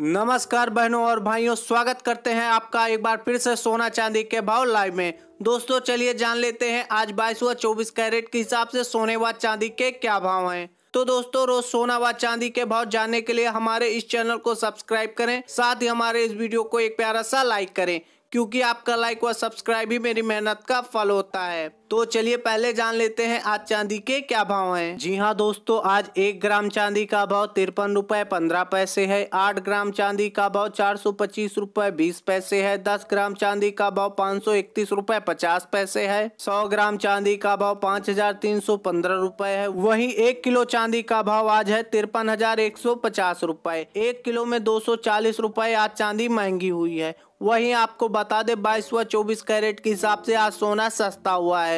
नमस्कार बहनों और भाइयों स्वागत करते हैं आपका एक बार फिर से सोना चांदी के भाव लाइव में दोस्तों चलिए जान लेते हैं आज बाईस व चौबीस कैरेट के हिसाब से सोने व चांदी के क्या भाव हैं तो दोस्तों रोज सोना व चांदी के भाव जानने के लिए हमारे इस चैनल को सब्सक्राइब करें साथ ही हमारे इस वीडियो को एक प्यारा सा लाइक करें क्योंकि आपका लाइक व सब्सक्राइब ही मेरी मेहनत का फल होता है तो चलिए पहले जान लेते हैं आज चांदी के क्या भाव हैं जी हाँ दोस्तों आज एक ग्राम चांदी का भाव तिरपन रुपए पंद्रह पैसे है आठ ग्राम चांदी का भाव चार सौ पच्चीस रूपए बीस पैसे है दस ग्राम चांदी का भाव पाँच सौ इकतीस रूपए पचास पैसे है सौ ग्राम चांदी का भाव पाँच हजार तीन सौ पंद्रह रूपए है वही एक किलो चांदी का भाव आज है तिरपन हजार एक सौ पचास रूपए एक किलो में दो सौ चालीस रूपए आज चांदी महंगी हुई है वहीं आपको बता दे बाईस व चौबीस कैरेट के हिसाब से आज सोना सस्ता हुआ है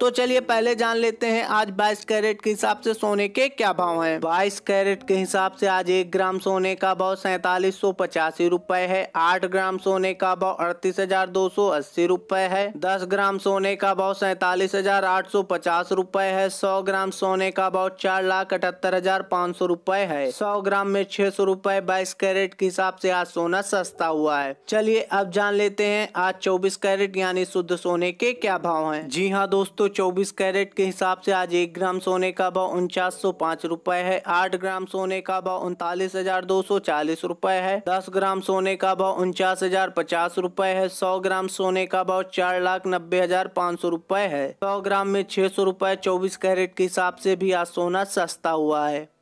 तो चलिए पहले जान लेते हैं आज बाईस कैरेट के हिसाब से सोने के क्या भाव है बाईस कैरेट के हिसाब से आज एक ग्राम सोने का भाव सैतालीस सौ पचासी रूपए है आठ ग्राम सोने का भाव अड़तीस हजार दो सौ अस्सी रूपए है दस ग्राम सोने का भाव सैतालीस हजार आठ सौ पचास रूपए है सौ ग्राम सोने का भाव चार लाख अठहत्तर हजार पाँच सौ रूपए है सौ ग्राम में छह सौ रूपए बाईस कैरेट के हिसाब से आज सोना सस्ता हुआ है चलिए अब जान लेते हैं आज चौबीस कैरेट यानी शुद्ध सोने के क्या भाव है जी हाँ दोस्तों 124 कैरेट के हिसाब से आज एक ग्राम सोने का भाव उनचास सौ पाँच रुपए है आठ ग्राम सोने का भाव उनतालीस हजार दो सौ चालीस रुपए है दस ग्राम सोने का भाव उनचास हजार पचास रुपए है सौ ग्राम सोने का भाव चार लाख नब्बे हजार पाँच सौ रुपए है सौ ग्राम में छह सौ रुपए चौबीस कैरेट के हिसाब से भी आज सोना सस्ता हुआ है